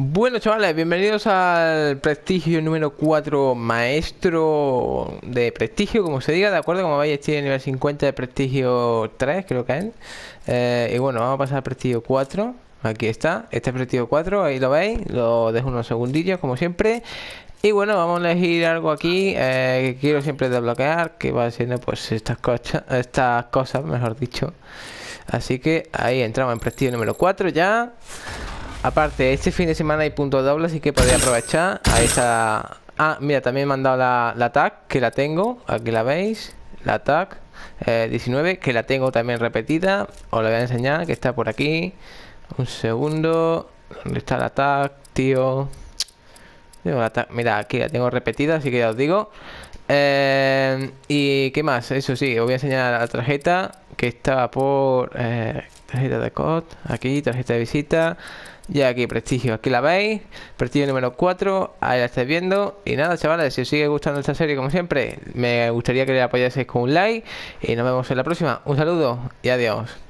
Bueno chavales, bienvenidos al prestigio número 4 maestro de prestigio, como se diga, de acuerdo, como veis estoy en nivel 50 de prestigio 3, creo que es. Eh, y bueno, vamos a pasar al prestigio 4. Aquí está, este prestigio 4, ahí lo veis, lo dejo unos segundillos como siempre. Y bueno, vamos a elegir algo aquí eh, que quiero siempre desbloquear, que va siendo pues estas cosas, estas cosas, mejor dicho. Así que ahí entramos en prestigio número 4 ya. Aparte, este fin de semana hay punto doble, así que podría aprovechar a esa... Ah, mira, también me han la, la tag, que la tengo, aquí la veis, la tag 19, eh, que la tengo también repetida, os la voy a enseñar, que está por aquí. Un segundo, ¿dónde está la tag, tío? mira, aquí la tengo repetida, así que ya os digo. Eh, y qué más, eso sí, os voy a enseñar la tarjeta que está por... Eh, tarjeta de COD, aquí tarjeta de visita, ya aquí prestigio, aquí la veis, prestigio número 4, ahí la estáis viendo. Y nada, chavales, si os sigue gustando esta serie como siempre, me gustaría que le apoyaseis con un like y nos vemos en la próxima. Un saludo y adiós.